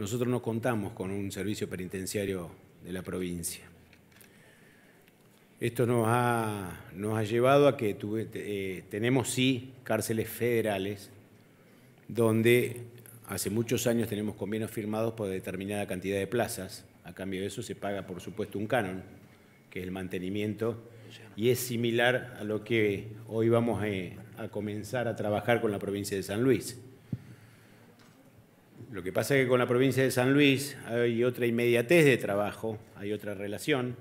Nosotros no contamos con un servicio penitenciario de la provincia. Esto nos ha, nos ha llevado a que eh, tenemos sí cárceles federales donde hace muchos años tenemos convenios firmados por determinada cantidad de plazas. A cambio de eso se paga, por supuesto, un canon, que es el mantenimiento, y es similar a lo que hoy vamos eh, a comenzar a trabajar con la provincia de San Luis. Lo que pasa es que con la provincia de San Luis hay otra inmediatez de trabajo, hay otra relación.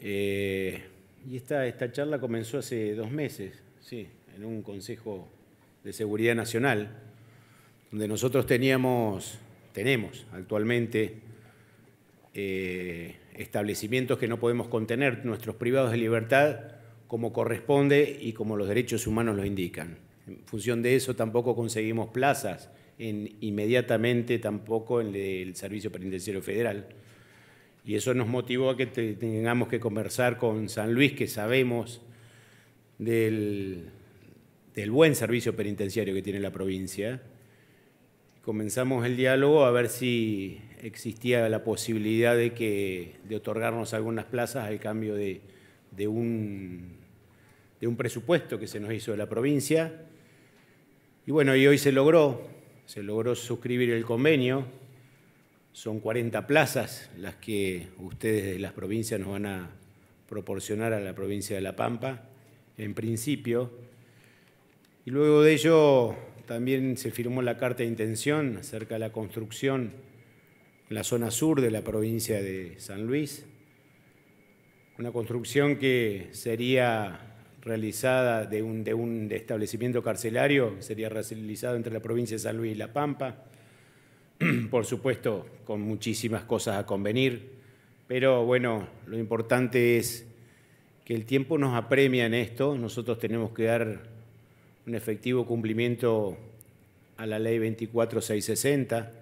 Eh, y esta, esta charla comenzó hace dos meses, sí, en un Consejo de Seguridad Nacional, donde nosotros teníamos, tenemos actualmente eh, establecimientos que no podemos contener, nuestros privados de libertad, como corresponde y como los derechos humanos lo indican. En función de eso tampoco conseguimos plazas en, inmediatamente tampoco en el Servicio Penitenciario Federal. Y eso nos motivó a que tengamos que conversar con San Luis, que sabemos del, buen servicio penitenciario que tiene la provincia. Comenzamos el diálogo a ver si existía la posibilidad de, que, de otorgarnos algunas plazas al cambio de un de un presupuesto que se nos hizo de la provincia. Y bueno, y hoy se logró, se logró suscribir el convenio. Son 40 plazas las que ustedes de las provincias nos van a proporcionar a la provincia de La Pampa, en principio. Y luego de ello también se firmó la carta de intención acerca de la construcción en la zona sur de la provincia de San Luis. Una construcción que sería realizada de un, establecimiento carcelario, sería realizado entre la provincia de San Luis y La Pampa, por supuesto con muchísimas cosas a convenir, pero bueno, lo importante es que el tiempo nos apremia en esto, nosotros tenemos que dar un efectivo cumplimiento a la ley 24660,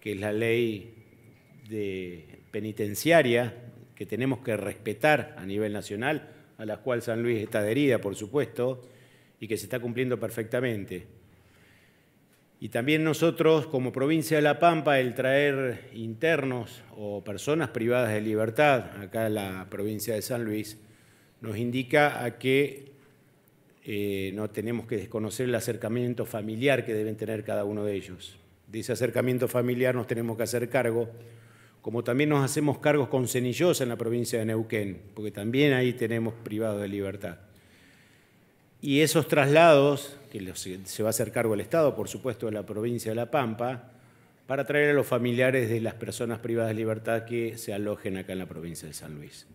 que es la ley de penitenciaria que tenemos que respetar a nivel nacional, a la cual San Luis está adherida, por supuesto, y que se está cumpliendo perfectamente. Y también nosotros, como provincia de La Pampa, el traer internos o personas privadas de libertad acá en la provincia de San Luis, nos indica a que eh, no tenemos que desconocer el acercamiento familiar que deben tener cada uno de ellos. De ese acercamiento familiar nos tenemos que hacer cargo como también nos hacemos cargos con cenillos en la provincia de Neuquén, porque también ahí tenemos privados de libertad. Y esos traslados, que se va a hacer cargo el Estado, por supuesto, de la provincia de La Pampa, para traer a los familiares de las personas privadas de libertad que se alojen acá en la provincia de San Luis.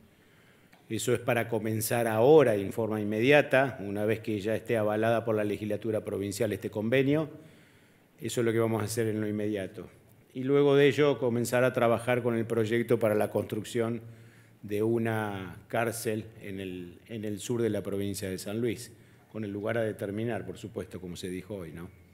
Eso es para comenzar ahora, en forma inmediata, una vez que ya esté avalada por la legislatura provincial este convenio. Eso es lo que vamos a hacer en lo inmediato y luego de ello comenzar a trabajar con el proyecto para la construcción de una cárcel en el, en el sur de la provincia de San Luis, con el lugar a determinar, por supuesto, como se dijo hoy, ¿no?